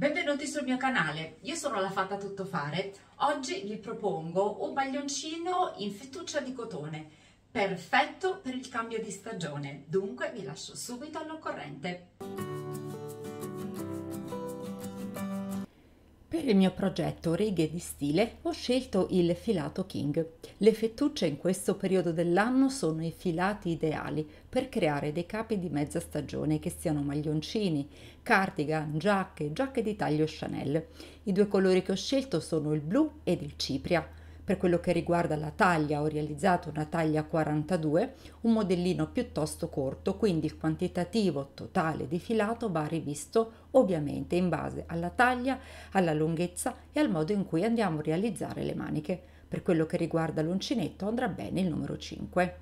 Benvenuti sul mio canale, io sono la Fata Tuttofare. Oggi vi propongo un maglioncino in fettuccia di cotone, perfetto per il cambio di stagione, dunque vi lascio subito all'occorrente. Per il mio progetto Righe di Stile ho scelto il filato King. Le fettucce in questo periodo dell'anno sono i filati ideali per creare dei capi di mezza stagione che siano maglioncini, cardigan, giacche, giacche di taglio Chanel. I due colori che ho scelto sono il blu ed il cipria. Per quello che riguarda la taglia ho realizzato una taglia 42, un modellino piuttosto corto, quindi il quantitativo totale di filato va rivisto ovviamente in base alla taglia, alla lunghezza e al modo in cui andiamo a realizzare le maniche. Per quello che riguarda l'uncinetto andrà bene il numero 5.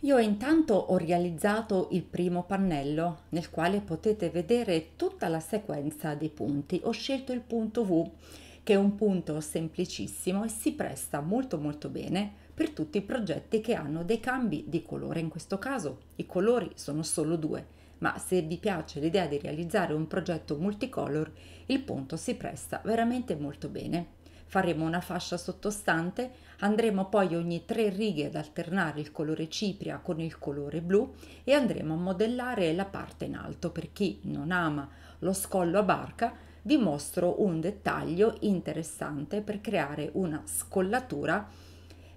Io intanto ho realizzato il primo pannello nel quale potete vedere tutta la sequenza dei punti. Ho scelto il punto V che è un punto semplicissimo e si presta molto molto bene per tutti i progetti che hanno dei cambi di colore. In questo caso i colori sono solo due, ma se vi piace l'idea di realizzare un progetto multicolor, il punto si presta veramente molto bene. Faremo una fascia sottostante, andremo poi ogni tre righe ad alternare il colore cipria con il colore blu e andremo a modellare la parte in alto. Per chi non ama lo scollo a barca, vi mostro un dettaglio interessante per creare una scollatura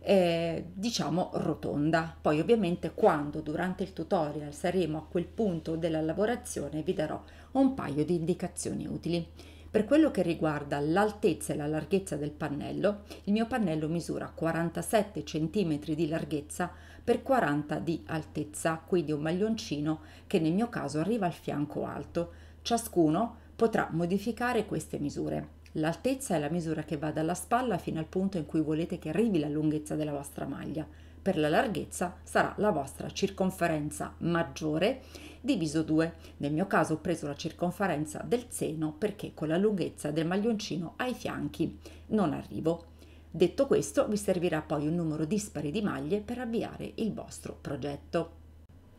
eh, diciamo rotonda. Poi ovviamente quando durante il tutorial saremo a quel punto della lavorazione vi darò un paio di indicazioni utili. Per quello che riguarda l'altezza e la larghezza del pannello, il mio pannello misura 47 cm di larghezza per 40 di altezza, quindi un maglioncino che nel mio caso arriva al fianco alto. Ciascuno potrà modificare queste misure. L'altezza è la misura che va dalla spalla fino al punto in cui volete che arrivi la lunghezza della vostra maglia. Per la larghezza sarà la vostra circonferenza maggiore diviso 2. Nel mio caso ho preso la circonferenza del seno perché con la lunghezza del maglioncino ai fianchi non arrivo. Detto questo, vi servirà poi un numero dispari di maglie per avviare il vostro progetto.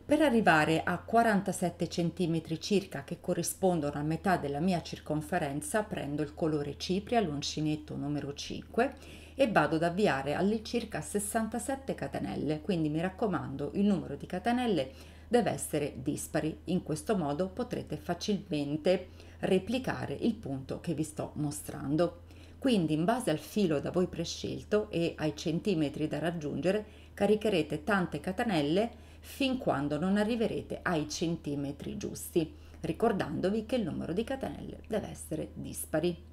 Per arrivare a 47 cm circa, che corrispondono a metà della mia circonferenza, prendo il colore cipria, l'uncinetto numero 5 e vado ad avviare all'incirca 67 catenelle, quindi mi raccomando il numero di catenelle deve essere dispari, in questo modo potrete facilmente replicare il punto che vi sto mostrando. Quindi in base al filo da voi prescelto e ai centimetri da raggiungere caricherete tante catenelle fin quando non arriverete ai centimetri giusti, ricordandovi che il numero di catenelle deve essere dispari.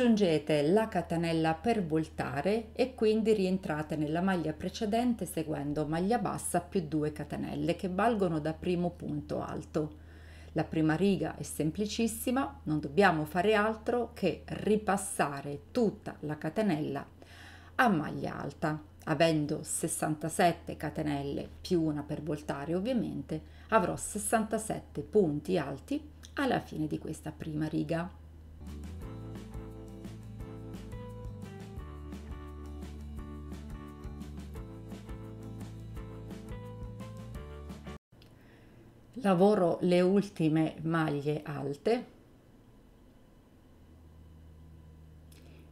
Aggiungete la catenella per voltare e quindi rientrate nella maglia precedente seguendo maglia bassa più 2 catenelle che valgono da primo punto alto. La prima riga è semplicissima, non dobbiamo fare altro che ripassare tutta la catenella a maglia alta. Avendo 67 catenelle più una per voltare ovviamente, avrò 67 punti alti alla fine di questa prima riga. lavoro le ultime maglie alte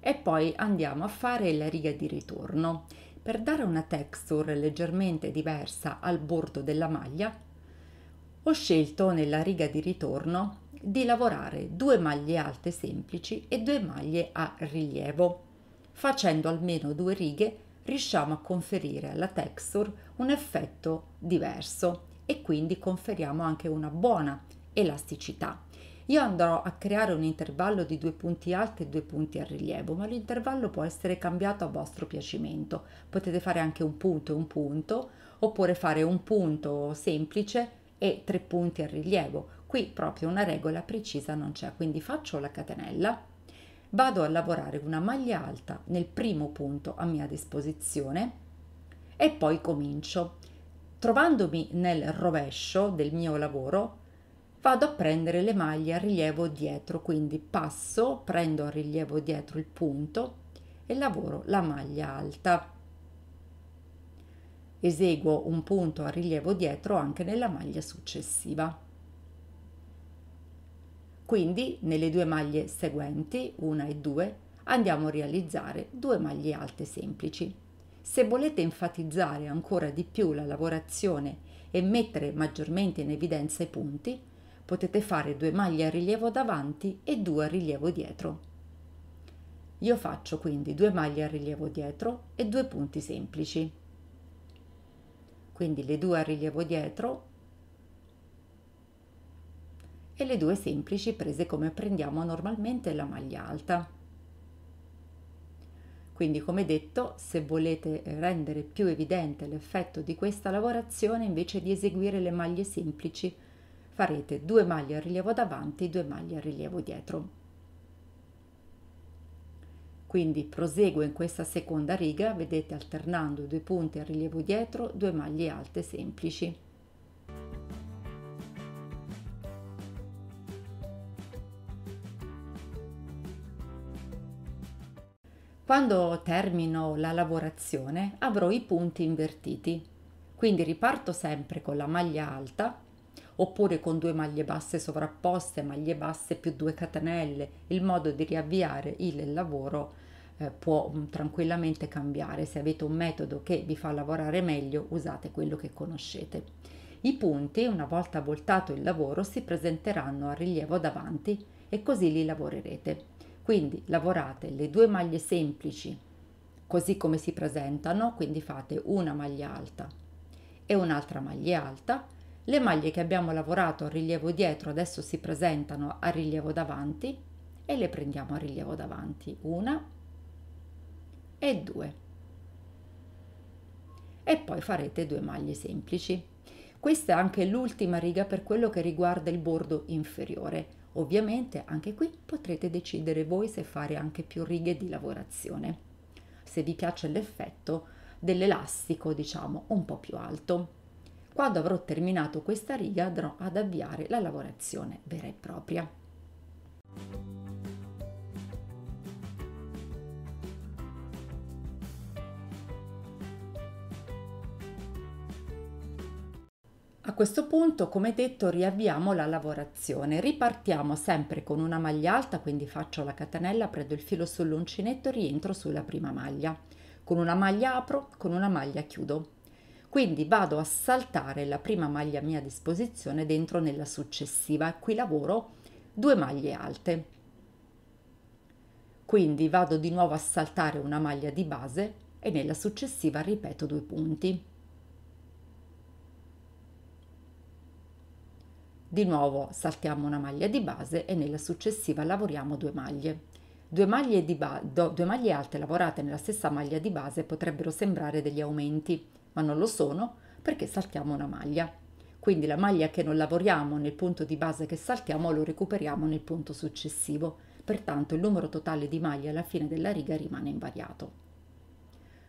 e poi andiamo a fare la riga di ritorno per dare una texture leggermente diversa al bordo della maglia ho scelto nella riga di ritorno di lavorare due maglie alte semplici e due maglie a rilievo facendo almeno due righe riusciamo a conferire alla texture un effetto diverso e quindi conferiamo anche una buona elasticità. Io andrò a creare un intervallo di due punti alti e due punti a rilievo, ma l'intervallo può essere cambiato a vostro piacimento. Potete fare anche un punto e un punto, oppure fare un punto semplice e tre punti a rilievo. Qui proprio una regola precisa non c'è, quindi faccio la catenella, vado a lavorare una maglia alta nel primo punto a mia disposizione e poi comincio. Trovandomi nel rovescio del mio lavoro, vado a prendere le maglie a rilievo dietro, quindi passo, prendo a rilievo dietro il punto e lavoro la maglia alta. Eseguo un punto a rilievo dietro anche nella maglia successiva. Quindi nelle due maglie seguenti, una e due, andiamo a realizzare due maglie alte semplici. Se volete enfatizzare ancora di più la lavorazione e mettere maggiormente in evidenza i punti, potete fare due maglie a rilievo davanti e due a rilievo dietro. Io faccio quindi due maglie a rilievo dietro e due punti semplici. Quindi le due a rilievo dietro e le due semplici prese come prendiamo normalmente la maglia alta. Quindi come detto, se volete eh, rendere più evidente l'effetto di questa lavorazione, invece di eseguire le maglie semplici, farete due maglie a rilievo davanti, due maglie a rilievo dietro. Quindi proseguo in questa seconda riga, vedete alternando due punti a rilievo dietro, due maglie alte semplici. Quando termino la lavorazione avrò i punti invertiti, quindi riparto sempre con la maglia alta oppure con due maglie basse sovrapposte, maglie basse più due catenelle, il modo di riavviare il lavoro eh, può mm, tranquillamente cambiare. Se avete un metodo che vi fa lavorare meglio, usate quello che conoscete. I punti, una volta voltato il lavoro, si presenteranno a rilievo davanti e così li lavorerete. Quindi lavorate le due maglie semplici così come si presentano, quindi fate una maglia alta e un'altra maglia alta. Le maglie che abbiamo lavorato a rilievo dietro adesso si presentano a rilievo davanti e le prendiamo a rilievo davanti, una e due. E poi farete due maglie semplici. Questa è anche l'ultima riga per quello che riguarda il bordo inferiore. Ovviamente anche qui potrete decidere voi se fare anche più righe di lavorazione, se vi piace l'effetto dell'elastico diciamo un po' più alto. Quando avrò terminato questa riga andrò ad avviare la lavorazione vera e propria. A questo punto, come detto, riavviamo la lavorazione. Ripartiamo sempre con una maglia alta, quindi faccio la catenella, prendo il filo sull'uncinetto e rientro sulla prima maglia. Con una maglia apro, con una maglia chiudo. Quindi vado a saltare la prima maglia a mia disposizione dentro nella successiva. Qui lavoro due maglie alte. Quindi vado di nuovo a saltare una maglia di base e nella successiva ripeto due punti. Di nuovo saltiamo una maglia di base e nella successiva lavoriamo due maglie. Due maglie, ba- do- due maglie alte lavorate nella stessa maglia di base potrebbero sembrare degli aumenti, ma non lo sono perché saltiamo una maglia. Quindi la maglia che non lavoriamo nel punto di base che saltiamo lo recuperiamo nel punto successivo, pertanto il numero totale di maglie alla fine della riga rimane invariato.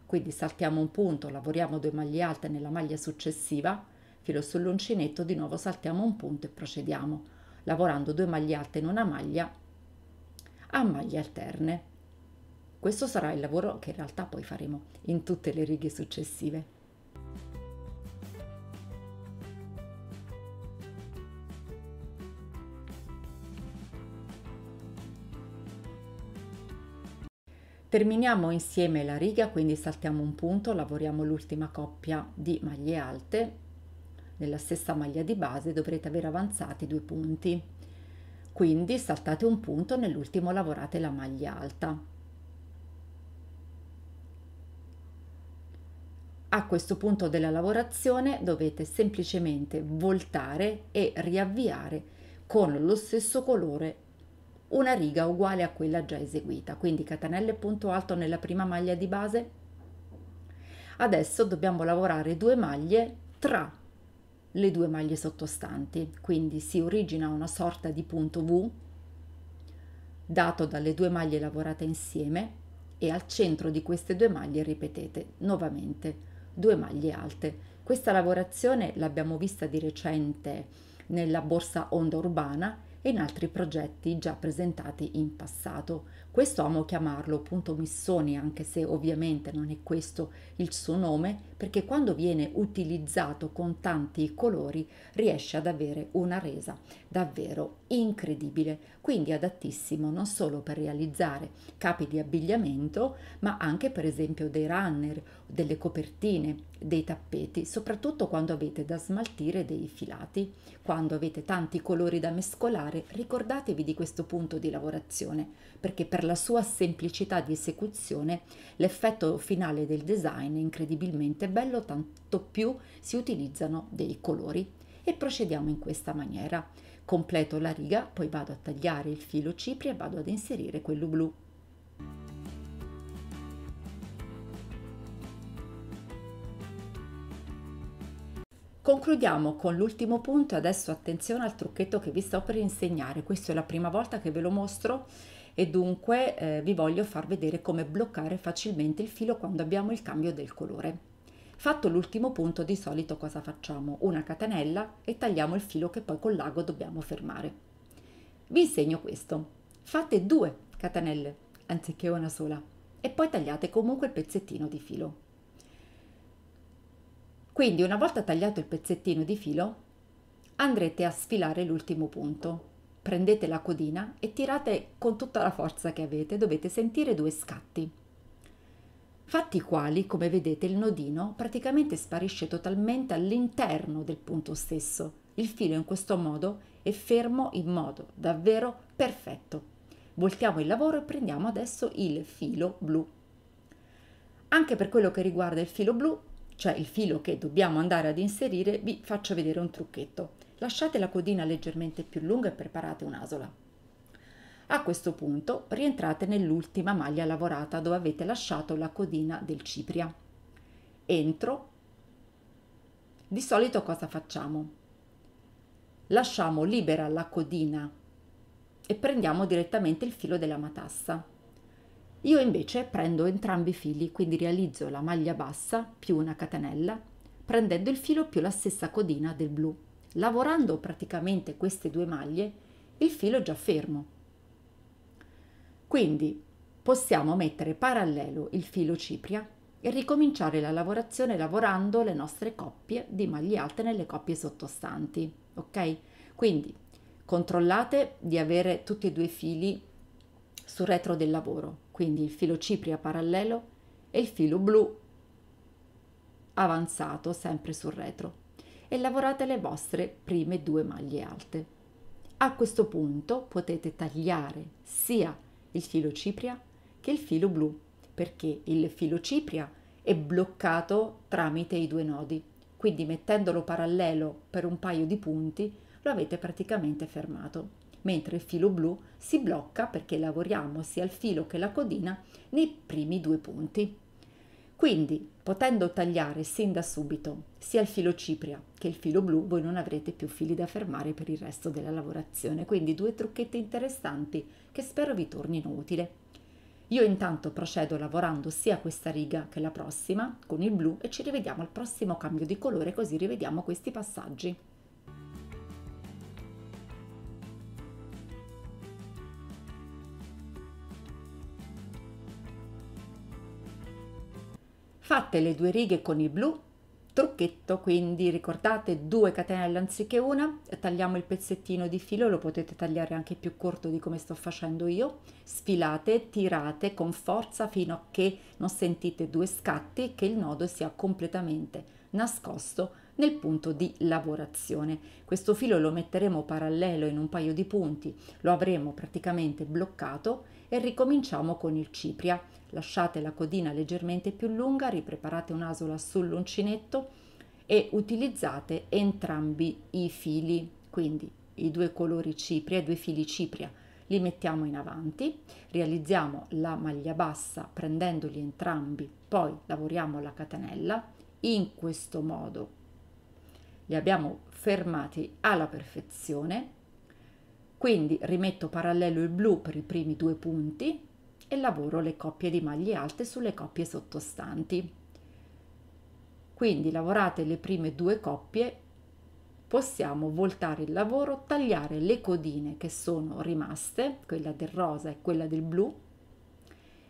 Quindi saltiamo un punto, lavoriamo due maglie alte nella maglia successiva, filo sull'uncinetto di nuovo saltiamo un punto e procediamo lavorando due maglie alte in una maglia a maglie alterne questo sarà il lavoro che in realtà poi faremo in tutte le righe successive Terminiamo insieme la riga, quindi saltiamo un punto, lavoriamo l'ultima coppia di maglie alte nella stessa maglia di base dovrete aver avanzati due punti quindi saltate un punto nell'ultimo lavorate la maglia alta a questo punto della lavorazione dovete semplicemente voltare e riavviare con lo stesso colore una riga uguale a quella già eseguita quindi catenelle punto alto nella prima maglia di base adesso dobbiamo lavorare due maglie tra le due maglie sottostanti, quindi si origina una sorta di punto V dato dalle due maglie lavorate insieme e al centro di queste due maglie ripetete nuovamente due maglie alte. Questa lavorazione l'abbiamo vista di recente nella borsa onda urbana e in altri progetti già presentati in passato. Questo amo chiamarlo punto Missoni, anche se ovviamente non è questo il suo nome, perché quando viene utilizzato con tanti colori riesce ad avere una resa davvero incredibile, quindi adattissimo non solo per realizzare capi di abbigliamento, ma anche per esempio dei runner delle copertine, dei tappeti, soprattutto quando avete da smaltire dei filati, quando avete tanti colori da mescolare, ricordatevi di questo punto di lavorazione, perché per la sua semplicità di esecuzione l'effetto finale del design è incredibilmente bello, tanto più si utilizzano dei colori. E procediamo in questa maniera. Completo la riga, poi vado a tagliare il filo cipria e vado ad inserire quello blu. Concludiamo con l'ultimo punto e adesso attenzione al trucchetto che vi sto per insegnare. Questa è la prima volta che ve lo mostro e dunque eh, vi voglio far vedere come bloccare facilmente il filo quando abbiamo il cambio del colore. Fatto l'ultimo punto di solito cosa facciamo? Una catenella e tagliamo il filo che poi con lago dobbiamo fermare. Vi insegno questo. Fate due catenelle anziché una sola e poi tagliate comunque il pezzettino di filo. Quindi una volta tagliato il pezzettino di filo andrete a sfilare l'ultimo punto. Prendete la codina e tirate con tutta la forza che avete, dovete sentire due scatti. Fatti i quali, come vedete, il nodino praticamente sparisce totalmente all'interno del punto stesso. Il filo in questo modo è fermo in modo davvero perfetto. Voltiamo il lavoro e prendiamo adesso il filo blu. Anche per quello che riguarda il filo blu cioè il filo che dobbiamo andare ad inserire, vi faccio vedere un trucchetto. Lasciate la codina leggermente più lunga e preparate un'asola. A questo punto rientrate nell'ultima maglia lavorata dove avete lasciato la codina del cipria. Entro. Di solito cosa facciamo? Lasciamo libera la codina e prendiamo direttamente il filo della matassa io invece prendo entrambi i fili, quindi realizzo la maglia bassa più una catenella, prendendo il filo più la stessa codina del blu. Lavorando praticamente queste due maglie, il filo è già fermo. Quindi possiamo mettere parallelo il filo cipria e ricominciare la lavorazione lavorando le nostre coppie di maglie alte nelle coppie sottostanti, ok? Quindi controllate di avere tutti e due i fili sul retro del lavoro quindi il filo cipria parallelo e il filo blu avanzato sempre sul retro e lavorate le vostre prime due maglie alte. A questo punto potete tagliare sia il filo cipria che il filo blu perché il filo cipria è bloccato tramite i due nodi quindi mettendolo parallelo per un paio di punti lo avete praticamente fermato mentre il filo blu si blocca perché lavoriamo sia il filo che la codina nei primi due punti. Quindi, potendo tagliare sin da subito sia il filo cipria che il filo blu, voi non avrete più fili da fermare per il resto della lavorazione. Quindi due trucchetti interessanti che spero vi tornino utile. Io intanto procedo lavorando sia questa riga che la prossima con il blu e ci rivediamo al prossimo cambio di colore così rivediamo questi passaggi. fatte le due righe con il blu trucchetto quindi ricordate due catenelle anziché una tagliamo il pezzettino di filo lo potete tagliare anche più corto di come sto facendo io sfilate tirate con forza fino a che non sentite due scatti e che il nodo sia completamente nascosto nel punto di lavorazione questo filo lo metteremo parallelo in un paio di punti lo avremo praticamente bloccato e ricominciamo con il cipria. Lasciate la codina leggermente più lunga, ripreparate un'asola sull'uncinetto e utilizzate entrambi i fili, quindi i due colori cipria, i due fili cipria. Li mettiamo in avanti, realizziamo la maglia bassa prendendoli entrambi, poi lavoriamo la catenella in questo modo. Li abbiamo fermati alla perfezione quindi rimetto parallelo il blu per i primi due punti e lavoro le coppie di maglie alte sulle coppie sottostanti. Quindi lavorate le prime due coppie, possiamo voltare il lavoro, tagliare le codine che sono rimaste, quella del rosa e quella del blu,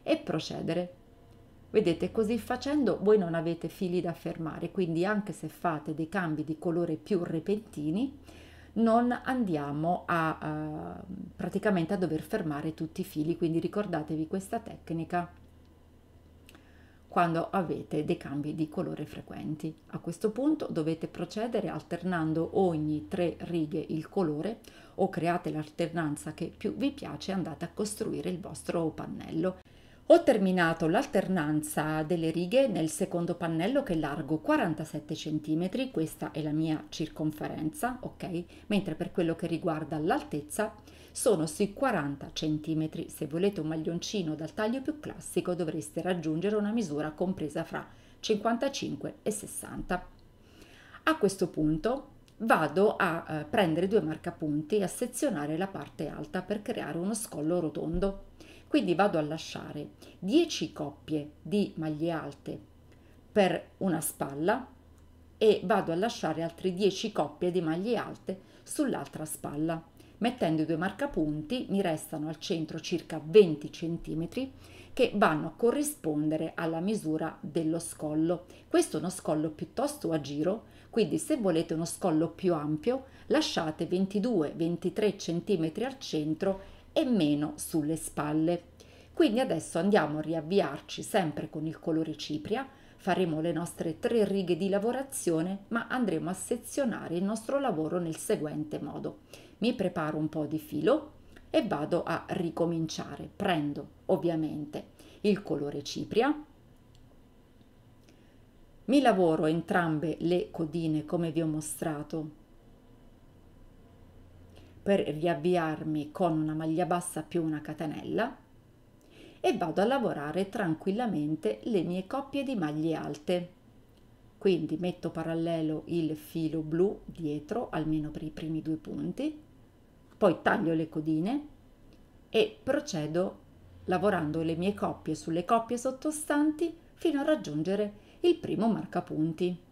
e procedere. Vedete, così facendo voi non avete fili da fermare, quindi anche se fate dei cambi di colore più repentini, non andiamo a eh, praticamente a dover fermare tutti i fili, quindi ricordatevi questa tecnica quando avete dei cambi di colore frequenti. A questo punto dovete procedere alternando ogni tre righe il colore o create l'alternanza che più vi piace e andate a costruire il vostro pannello. Ho terminato l'alternanza delle righe nel secondo pannello che è largo 47 cm, questa è la mia circonferenza, ok? Mentre per quello che riguarda l'altezza sono sui 40 cm, se volete un maglioncino dal taglio più classico dovreste raggiungere una misura compresa fra 55 e 60. A questo punto vado a eh, prendere due marcapunti e a sezionare la parte alta per creare uno scollo rotondo. Quindi vado a lasciare 10 coppie di maglie alte per una spalla e vado a lasciare altre 10 coppie di maglie alte sull'altra spalla. Mettendo i due marcapunti mi restano al centro circa 20 centimetri che vanno a corrispondere alla misura dello scollo. Questo è uno scollo piuttosto a giro, quindi se volete uno scollo più ampio lasciate 22-23 centimetri al centro e meno sulle spalle. Quindi adesso andiamo a riavviarci sempre con il colore cipria, faremo le nostre tre righe di lavorazione ma andremo a sezionare il nostro lavoro nel seguente modo. Mi preparo un po' di filo e vado a ricominciare. Prendo ovviamente il colore cipria, mi lavoro entrambe le codine come vi ho mostrato per riavviarmi con una maglia bassa più una catenella e vado a lavorare tranquillamente le mie coppie di maglie alte. Quindi metto parallelo il filo blu dietro, almeno per i primi due punti, poi taglio le codine e procedo lavorando le mie coppie sulle coppie sottostanti fino a raggiungere il primo marcapunti.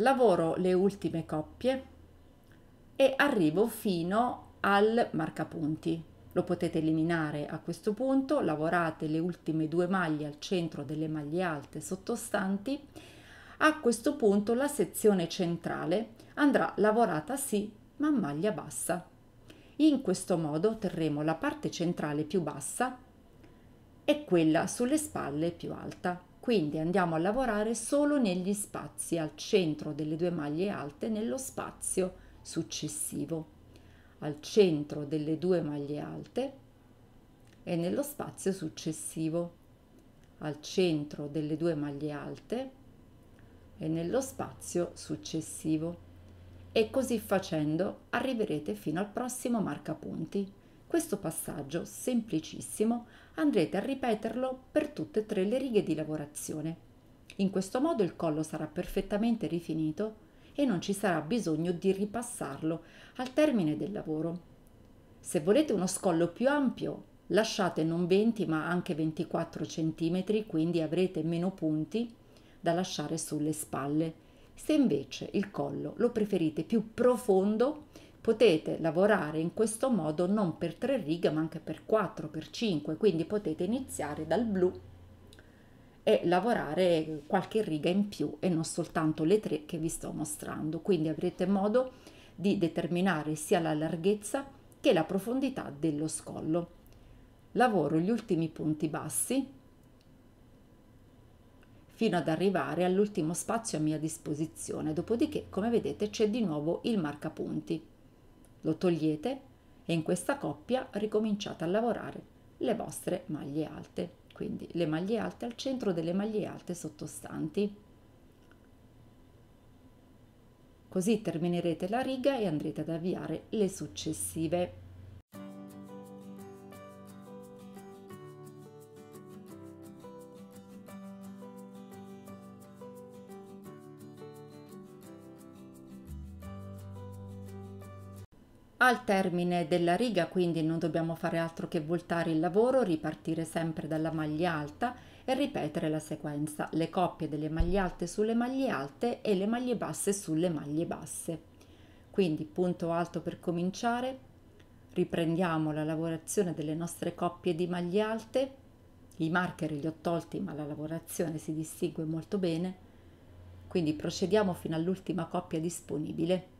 lavoro le ultime coppie e arrivo fino al marcapunti. Lo potete eliminare a questo punto, lavorate le ultime due maglie al centro delle maglie alte sottostanti. A questo punto la sezione centrale andrà lavorata sì, ma a maglia bassa. In questo modo terremo la parte centrale più bassa e quella sulle spalle più alta. Quindi andiamo a lavorare solo negli spazi al centro delle due maglie alte nello spazio successivo. Al centro delle due maglie alte e nello spazio successivo. Al centro delle due maglie alte e nello spazio successivo. E così facendo arriverete fino al prossimo marca punti questo passaggio, semplicissimo, andrete a ripeterlo per tutte e tre le righe di lavorazione. In questo modo il collo sarà perfettamente rifinito e non ci sarà bisogno di ripassarlo al termine del lavoro. Se volete uno scollo più ampio, lasciate non 20 ma anche 24 cm, quindi avrete meno punti da lasciare sulle spalle. Se invece il collo lo preferite più profondo, potete lavorare in questo modo non per tre righe ma anche per quattro, per cinque, quindi potete iniziare dal blu e lavorare qualche riga in più e non soltanto le tre che vi sto mostrando quindi avrete modo di determinare sia la larghezza che la profondità dello scollo lavoro gli ultimi punti bassi fino ad arrivare all'ultimo spazio a mia disposizione, dopodiché come vedete c'è di nuovo il marcapunti lo togliete e in questa coppia ricominciate a lavorare le vostre maglie alte, quindi le maglie alte al centro delle maglie alte sottostanti. Così terminerete la riga e andrete ad avviare le successive. Al termine della riga quindi non dobbiamo fare altro che voltare il lavoro, ripartire sempre dalla maglia alta e ripetere la sequenza, le coppie delle maglie alte sulle maglie alte e le maglie basse sulle maglie basse. Quindi punto alto per cominciare, riprendiamo la lavorazione delle nostre coppie di maglie alte, i marker li ho tolti ma la lavorazione si distingue molto bene, quindi procediamo fino all'ultima coppia disponibile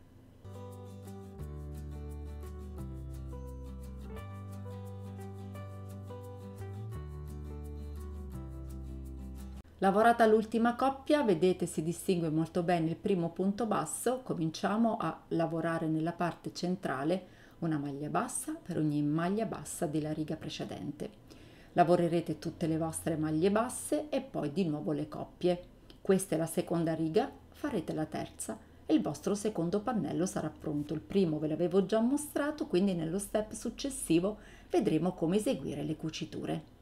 Lavorata l'ultima coppia, vedete si distingue molto bene il primo punto basso, cominciamo a lavorare nella parte centrale una maglia bassa per ogni maglia bassa della riga precedente. Lavorerete tutte le vostre maglie basse e poi di nuovo le coppie. Questa è la seconda riga, farete la terza e il vostro secondo pannello sarà pronto. Il primo ve l'avevo già mostrato, quindi nello step successivo vedremo come eseguire le cuciture.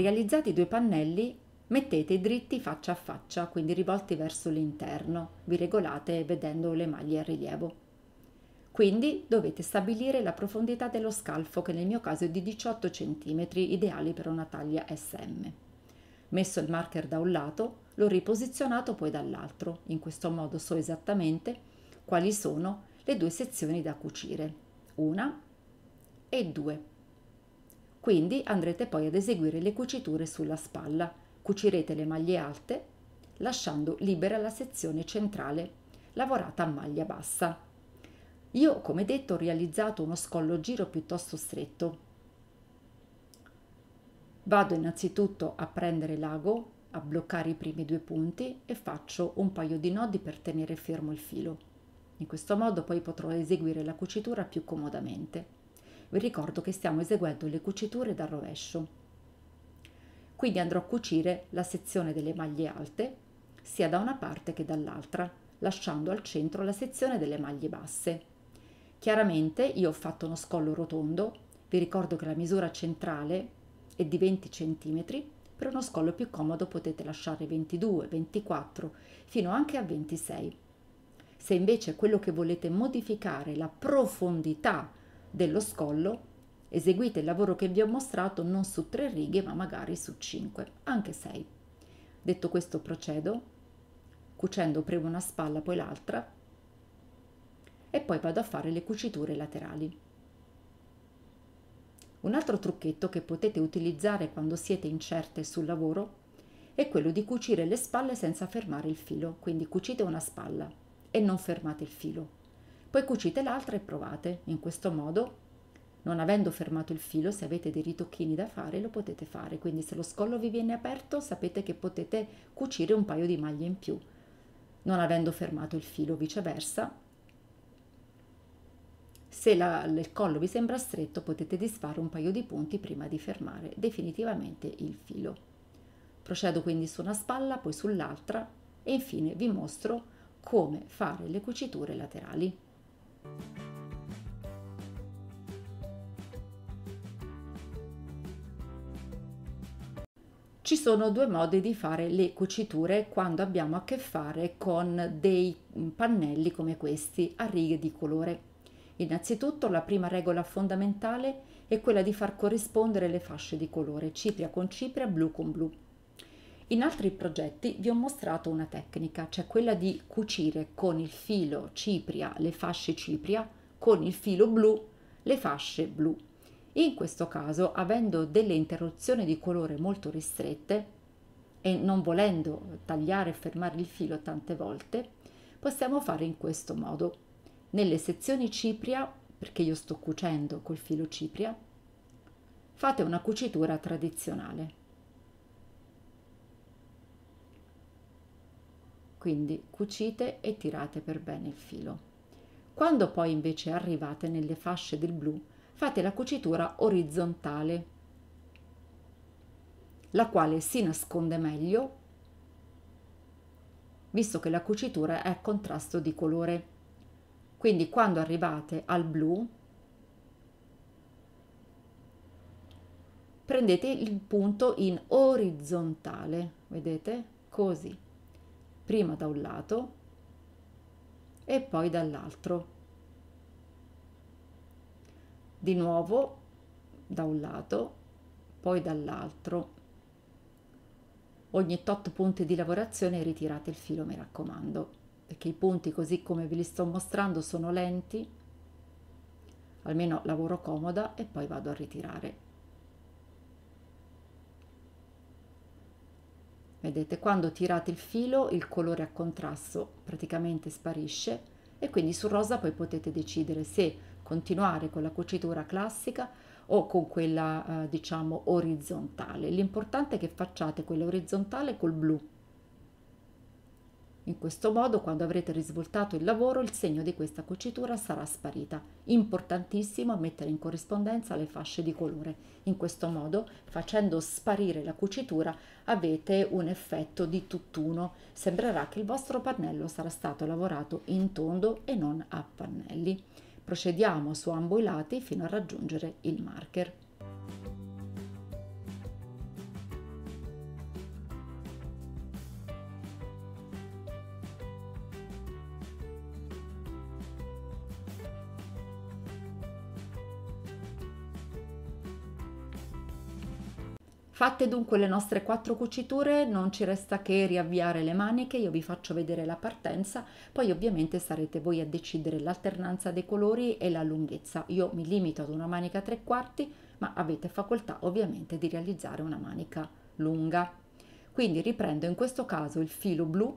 Realizzati due pannelli, mettete i dritti faccia a faccia, quindi rivolti verso l'interno, vi regolate vedendo le maglie a rilievo. Quindi dovete stabilire la profondità dello scalfo che nel mio caso è di 18 cm, ideale per una taglia SM. Messo il marker da un lato, l'ho riposizionato poi dall'altro, in questo modo so esattamente quali sono le due sezioni da cucire, una e due. Quindi andrete poi ad eseguire le cuciture sulla spalla. Cucirete le maglie alte lasciando libera la sezione centrale lavorata a maglia bassa. Io, come detto, ho realizzato uno scollo giro piuttosto stretto. Vado innanzitutto a prendere l'ago, a bloccare i primi due punti e faccio un paio di nodi per tenere fermo il filo. In questo modo poi potrò eseguire la cucitura più comodamente vi ricordo che stiamo eseguendo le cuciture dal rovescio quindi andrò a cucire la sezione delle maglie alte sia da una parte che dall'altra lasciando al centro la sezione delle maglie basse chiaramente io ho fatto uno scollo rotondo vi ricordo che la misura centrale è di 20 cm per uno scollo più comodo potete lasciare 22 24 fino anche a 26 se invece quello che volete modificare la profondità dello scollo, eseguite il lavoro che vi ho mostrato non su tre righe ma magari su cinque, anche sei. Detto questo procedo cucendo prima una spalla poi l'altra e poi vado a fare le cuciture laterali. Un altro trucchetto che potete utilizzare quando siete incerte sul lavoro è quello di cucire le spalle senza fermare il filo, quindi cucite una spalla e non fermate il filo. Poi cucite l'altra e provate. In questo modo, non avendo fermato il filo, se avete dei ritocchini da fare, lo potete fare. Quindi se lo scollo vi viene aperto, sapete che potete cucire un paio di maglie in più. Non avendo fermato il filo, viceversa, se la, il collo vi sembra stretto potete disfare un paio di punti prima di fermare definitivamente il filo. Procedo quindi su una spalla, poi sull'altra e infine vi mostro come fare le cuciture laterali. Ci sono due modi di fare le cuciture quando abbiamo a che fare con dei pannelli come questi a righe di colore. Innanzitutto la prima regola fondamentale è quella di far corrispondere le fasce di colore, cipria con cipria, blu con blu. In altri progetti vi ho mostrato una tecnica, cioè quella di cucire con il filo cipria le fasce cipria, con il filo blu le fasce blu. In questo caso, avendo delle interruzioni di colore molto ristrette e non volendo tagliare e fermare il filo tante volte, possiamo fare in questo modo. Nelle sezioni cipria, perché io sto cucendo col filo cipria, fate una cucitura tradizionale quindi cucite e tirate per bene il filo. Quando poi invece arrivate nelle fasce del blu, fate la cucitura orizzontale, la quale si nasconde meglio visto che la cucitura è a contrasto di colore. Quindi quando arrivate al blu, prendete il punto in orizzontale, vedete? Così prima da un lato e poi dall'altro. Di nuovo da un lato, poi dall'altro. Ogni 8 punti di lavorazione ritirate il filo, mi raccomando, perché i punti così come ve li sto mostrando sono lenti, almeno lavoro comoda e poi vado a ritirare. Vedete, quando tirate il filo il colore a contrasto praticamente sparisce e quindi sul rosa poi potete decidere se continuare con la cucitura classica o con quella eh, diciamo orizzontale. L'importante è che facciate quella orizzontale col blu in questo modo, quando avrete risvoltato il lavoro, il segno di questa cucitura sarà sparita. Importantissimo mettere in corrispondenza le fasce di colore. In questo modo, facendo sparire la cucitura, avete un effetto di tutt'uno. Sembrerà che il vostro pannello sarà stato lavorato in tondo e non a pannelli. Procediamo su ambo i lati fino a raggiungere il marker. Fatte dunque le nostre quattro cuciture, non ci resta che riavviare le maniche, io vi faccio vedere la partenza, poi ovviamente sarete voi a decidere l'alternanza dei colori e la lunghezza. Io mi limito ad una manica tre quarti, ma avete facoltà ovviamente di realizzare una manica lunga. Quindi riprendo in questo caso il filo blu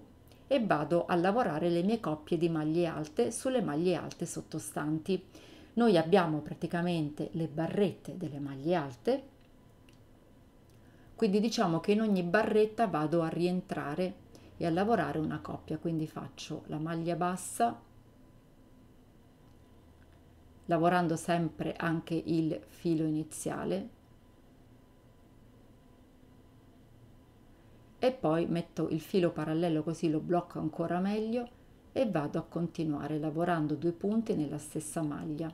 e vado a lavorare le mie coppie di maglie alte sulle maglie alte sottostanti. Noi abbiamo praticamente le barrette delle maglie alte quindi diciamo che in ogni barretta vado a rientrare e a lavorare una coppia, quindi faccio la maglia bassa, lavorando sempre anche il filo iniziale, e poi metto il filo parallelo così lo blocco ancora meglio e vado a continuare lavorando due punti nella stessa maglia.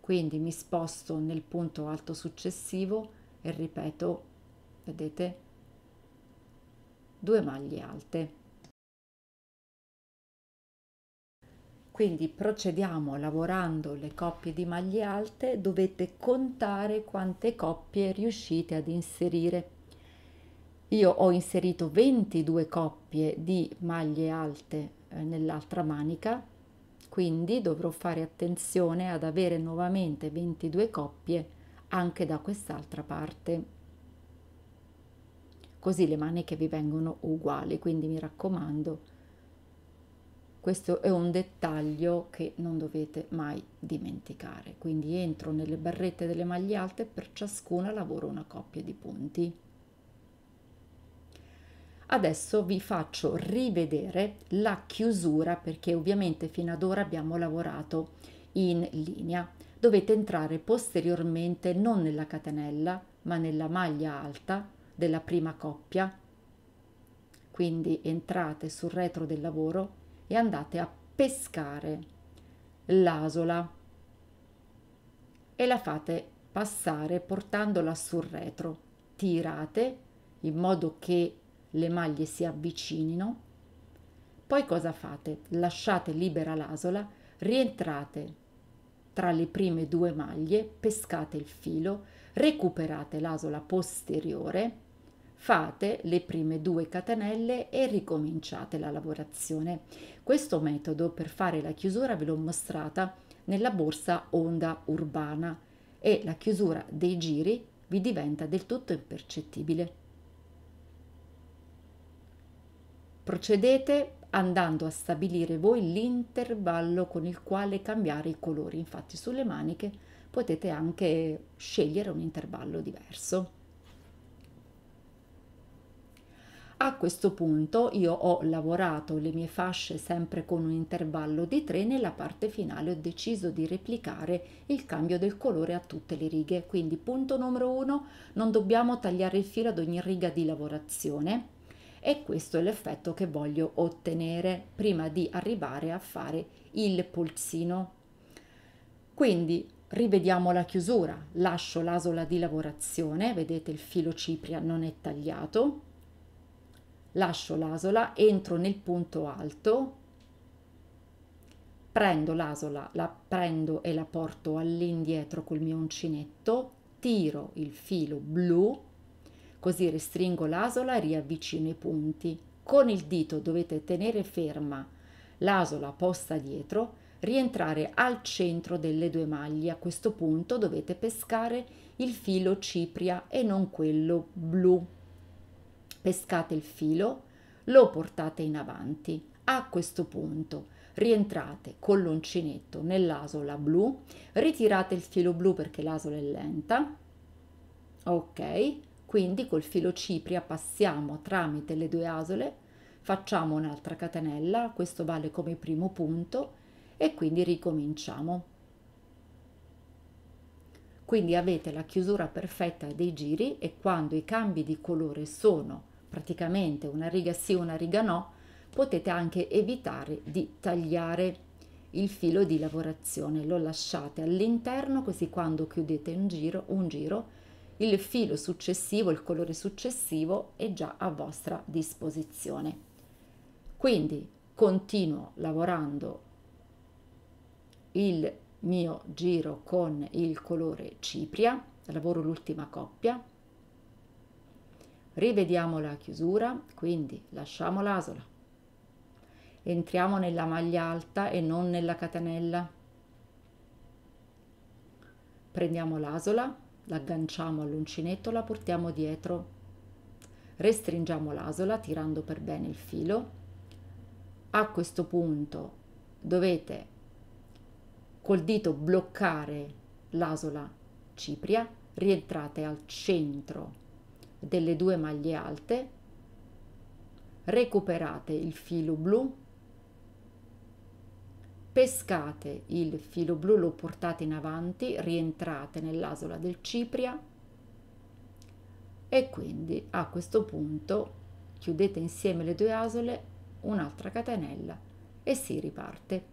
Quindi mi sposto nel punto alto successivo e ripeto, vedete, due maglie alte. Quindi procediamo lavorando le coppie di maglie alte, dovete contare quante coppie riuscite ad inserire. Io ho inserito 22 coppie di maglie alte eh, nell'altra manica, quindi dovrò fare attenzione ad avere nuovamente 22 coppie anche da quest'altra parte così le maniche vi vengono uguali quindi mi raccomando questo è un dettaglio che non dovete mai dimenticare quindi entro nelle barrette delle maglie alte e per ciascuna lavoro una coppia di punti adesso vi faccio rivedere la chiusura perché ovviamente fino ad ora abbiamo lavorato in linea dovette entrare posteriormente non nella catenella, ma nella maglia alta della prima coppia. Quindi entrate sul retro del lavoro e andate a pescare l'asola e la fate passare portandola sul retro. Tirate in modo che le maglie si avvicinino. Poi cosa fate? Lasciate libera l'asola, rientrate tra le prime due maglie, pescate il filo, recuperate l'asola posteriore, fate le prime due catenelle e ricominciate la lavorazione. Questo metodo per fare la chiusura ve l'ho mostrata nella borsa Onda Urbana e la chiusura dei giri vi diventa del tutto impercettibile. Procedete andando a stabilire voi l'intervallo con il quale cambiare i colori. Infatti sulle maniche potete anche scegliere un intervallo diverso. A questo punto io ho lavorato le mie fasce sempre con un intervallo di 3, nella parte finale ho deciso di replicare il cambio del colore a tutte le righe, quindi punto numero 1, non dobbiamo tagliare il filo ad ogni riga di lavorazione, e questo è l'effetto che voglio ottenere prima di arrivare a fare il pulsino. Quindi rivediamo la chiusura, lascio l'asola di lavorazione, vedete il filo cipria non è tagliato, lascio l'asola, entro nel punto alto, prendo l'asola, la prendo e la porto all'indietro col mio uncinetto, tiro il filo blu Così restringo l'asola e riavvicino i punti. Con il dito dovete tenere ferma l'asola posta dietro, rientrare al centro delle due maglie. A questo punto dovete pescare il filo cipria e non quello blu. Pescate il filo, lo portate in avanti. A questo punto rientrate con l'uncinetto nell'asola blu, ritirate il filo blu perché l'asola è lenta, ok, quindi col filo cipria passiamo tramite le due asole, facciamo un'altra catenella, questo vale come primo punto e quindi ricominciamo. Quindi avete la chiusura perfetta dei giri e quando i cambi di colore sono praticamente una riga sì e una riga no, potete anche evitare di tagliare il filo di lavorazione, lo lasciate all'interno così quando chiudete un giro, un giro il filo successivo, il colore successivo è già a vostra disposizione. Quindi continuo lavorando il mio giro con il colore cipria, lavoro l'ultima coppia, rivediamo la chiusura, quindi lasciamo l'asola, entriamo nella maglia alta e non nella catenella, prendiamo l'asola, l'agganciamo all'uncinetto, la portiamo dietro, restringiamo l'asola tirando per bene il filo. A questo punto dovete col dito bloccare l'asola cipria, rientrate al centro delle due maglie alte, recuperate il filo blu pescate il filo blu, lo portate in avanti, rientrate nell'asola del cipria e quindi a questo punto chiudete insieme le due asole, un'altra catenella e si riparte.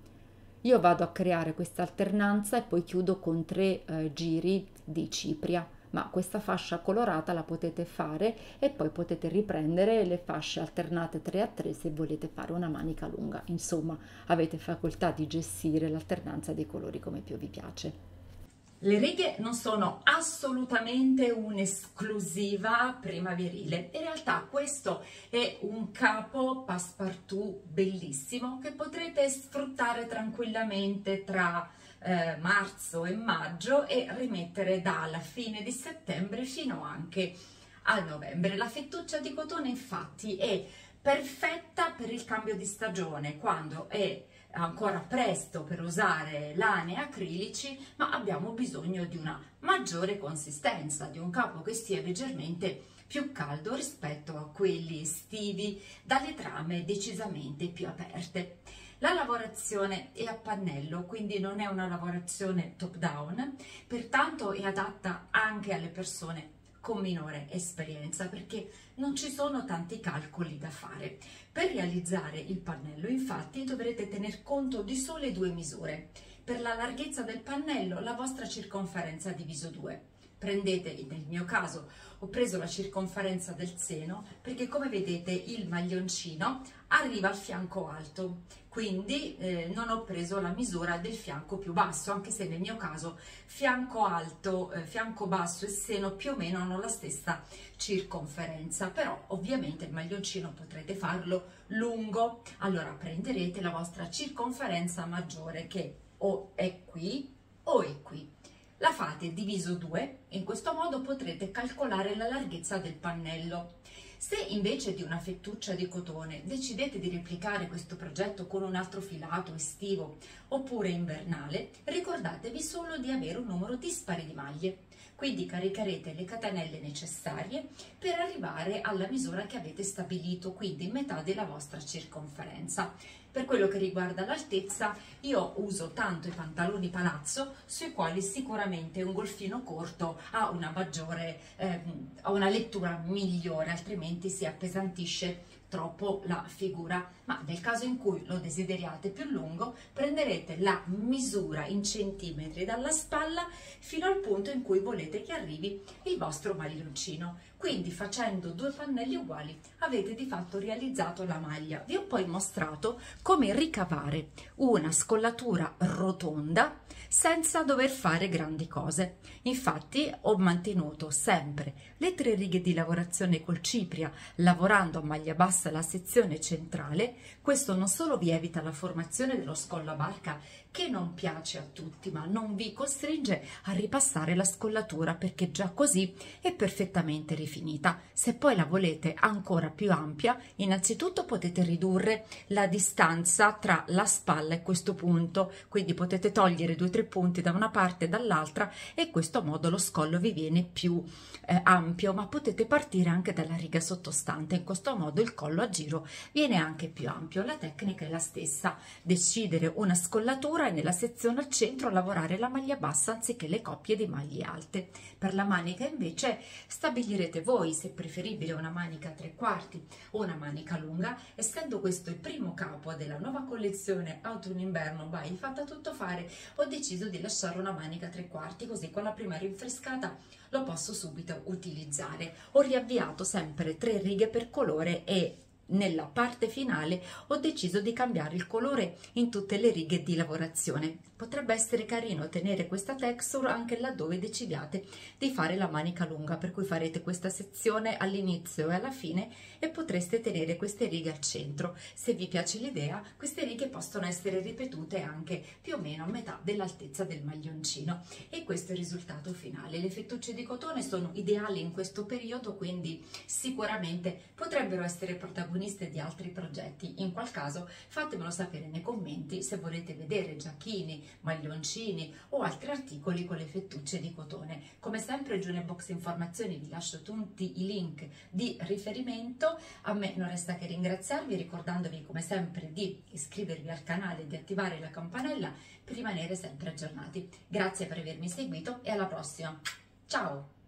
Io vado a creare questa alternanza e poi chiudo con tre eh, giri di cipria ma questa fascia colorata la potete fare e poi potete riprendere le fasce alternate 3 a 3 se volete fare una manica lunga insomma avete facoltà di gestire l'alternanza dei colori come più vi piace le righe non sono assolutamente un'esclusiva primaverile, in realtà questo è un capo passepartout bellissimo che potrete sfruttare tranquillamente tra eh, marzo e maggio e rimettere dalla fine di settembre fino anche a novembre. La fettuccia di cotone infatti è perfetta per il cambio di stagione quando è ancora presto per usare lane acrilici ma abbiamo bisogno di una maggiore consistenza, di un capo che sia leggermente più caldo rispetto a quelli estivi dalle trame decisamente più aperte. La lavorazione è a pannello, quindi non è una lavorazione top down, pertanto è adatta anche alle persone con minore esperienza perché non ci sono tanti calcoli da fare. Per realizzare il pannello infatti dovrete tener conto di sole due misure, per la larghezza del pannello la vostra circonferenza diviso 2 Prendete, nel mio caso ho preso la circonferenza del seno perché come vedete il maglioncino arriva al fianco alto, quindi eh, non ho preso la misura del fianco più basso, anche se nel mio caso fianco alto, eh, fianco basso e seno più o meno hanno la stessa circonferenza, però ovviamente il maglioncino potrete farlo lungo, allora prenderete la vostra circonferenza maggiore che o è qui o è qui la fate diviso 2 e in questo modo potrete calcolare la larghezza del pannello. Se invece di una fettuccia di cotone decidete di replicare questo progetto con un altro filato estivo oppure invernale, ricordatevi solo di avere un numero dispari di maglie. Quindi caricherete le catenelle necessarie per arrivare alla misura che avete stabilito, quindi metà della vostra circonferenza. Per quello che riguarda l'altezza, io uso tanto i pantaloni palazzo, sui quali sicuramente un golfino corto ha una maggiore, eh, ha una lettura migliore, altrimenti si appesantisce troppo la figura, ma nel caso in cui lo desideriate più lungo, prenderete la misura in centimetri dalla spalla fino al punto in cui volete che arrivi il vostro maglioncino. Quindi facendo due pannelli uguali avete di fatto realizzato la maglia. Vi ho poi mostrato come ricavare una scollatura rotonda senza dover fare grandi cose. Infatti ho mantenuto sempre le tre righe di lavorazione col cipria, lavorando a maglia bassa la sezione centrale, questo non solo vi evita la formazione dello scollabarca, che non piace a tutti, ma non vi costringe a ripassare la scollatura perché già così è perfettamente rifinita. Se poi la volete ancora più ampia, innanzitutto potete ridurre la distanza tra la spalla e questo punto, quindi potete togliere due o tre punti da una parte e dall'altra e in questo modo lo scollo vi viene più eh, ampio, ma potete partire anche dalla riga sottostante, in questo modo il collo a giro viene anche più ampio ampio, la tecnica è la stessa, decidere una scollatura e nella sezione al centro lavorare la maglia bassa anziché le coppie di maglie alte. Per la manica invece stabilirete voi se è preferibile una manica a tre quarti o una manica lunga, essendo questo il primo capo della nuova collezione autunno-inverno by Fatta Tutto Fare, ho deciso di lasciare una manica a tre quarti così con la prima rinfrescata lo posso subito utilizzare. Ho riavviato sempre tre righe per colore e nella parte finale ho deciso di cambiare il colore in tutte le righe di lavorazione. Potrebbe essere carino tenere questa texture anche laddove decidiate di fare la manica lunga, per cui farete questa sezione all'inizio e alla fine e potreste tenere queste righe al centro. Se vi piace l'idea, queste righe possono essere ripetute anche più o meno a metà dell'altezza del maglioncino. E questo è il risultato finale. Le fettucce di cotone sono ideali in questo periodo, quindi sicuramente potrebbero essere protagoniste protagoniste di altri progetti. In qual caso fatemelo sapere nei commenti se volete vedere giacchini, maglioncini o altri articoli con le fettucce di cotone. Come sempre giù nel box informazioni vi lascio tutti i link di riferimento. A me non resta che ringraziarvi ricordandovi come sempre di iscrivervi al canale e di attivare la campanella per rimanere sempre aggiornati. Grazie per avermi seguito e alla prossima. Ciao!